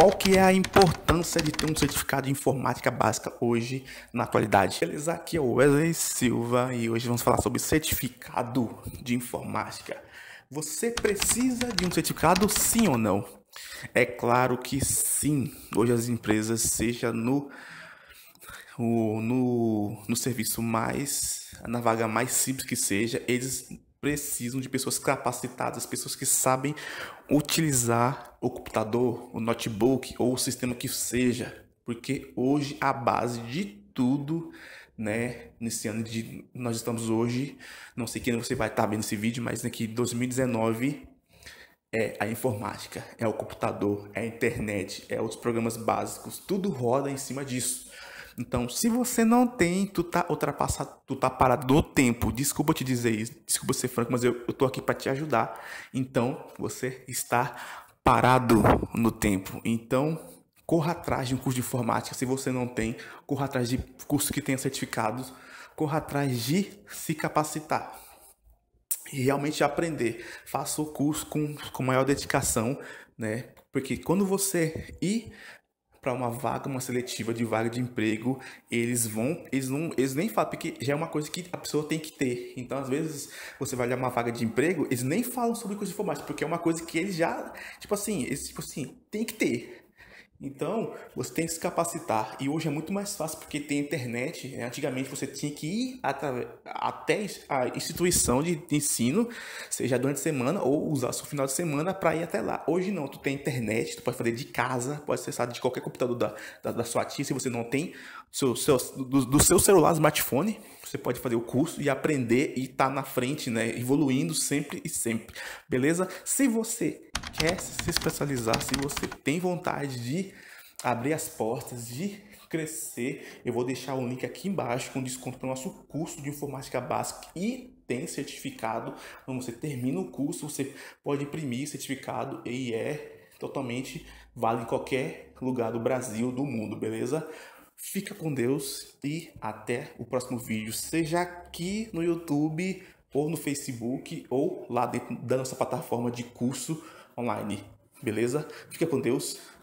Qual que é a importância de ter um certificado de informática básica hoje na atualidade? Beleza, aqui é o Wesley Silva e hoje vamos falar sobre certificado de informática. Você precisa de um certificado sim ou não? É claro que sim. Hoje as empresas, seja no no, no serviço mais, na vaga mais simples que seja, eles precisam de pessoas capacitadas, pessoas que sabem utilizar o computador, o notebook ou o sistema que seja, porque hoje a base de tudo, né, nesse ano de nós estamos hoje, não sei quem você vai estar tá vendo esse vídeo, mas aqui 2019 é a informática, é o computador, é a internet, é os programas básicos, tudo roda em cima disso. Então, se você não tem, tu tá ultrapassado, tu tá parado do tempo. Desculpa te dizer isso, desculpa ser franco, mas eu, eu tô aqui para te ajudar. Então, você está parado no tempo. Então, corra atrás de um curso de informática. Se você não tem, corra atrás de cursos que tenha certificados. Corra atrás de se capacitar e realmente aprender. Faça o curso com, com maior dedicação, né? Porque quando você ir para uma vaga, uma seletiva de vaga de emprego, eles vão, eles não, eles nem falam porque já é uma coisa que a pessoa tem que ter. Então, às vezes você vai olhar uma vaga de emprego, eles nem falam sobre curso de informática, porque é uma coisa que eles já, tipo assim, eles tipo assim, tem que ter. Então, você tem que se capacitar. E hoje é muito mais fácil porque tem internet. Né? Antigamente você tinha que ir até a instituição de, de ensino, seja durante a semana ou usar seu final de semana para ir até lá. Hoje não, tu tem internet, tu pode fazer de casa, pode acessar de qualquer computador da, da, da sua tia, se você não tem seu, seu, do, do, seu celular, smartphone, você pode fazer o curso e aprender e estar tá na frente, né? Evoluindo sempre e sempre. Beleza? Se você quer se especializar, se você tem vontade de abrir as portas, de crescer. Eu vou deixar o link aqui embaixo com desconto para o nosso curso de informática básica e tem certificado. Quando você termina o curso, você pode imprimir certificado e é totalmente vale em qualquer lugar do Brasil, do mundo, beleza? Fica com Deus e até o próximo vídeo, seja aqui no YouTube ou no Facebook ou lá dentro da nossa plataforma de curso online, beleza? Fica com Deus.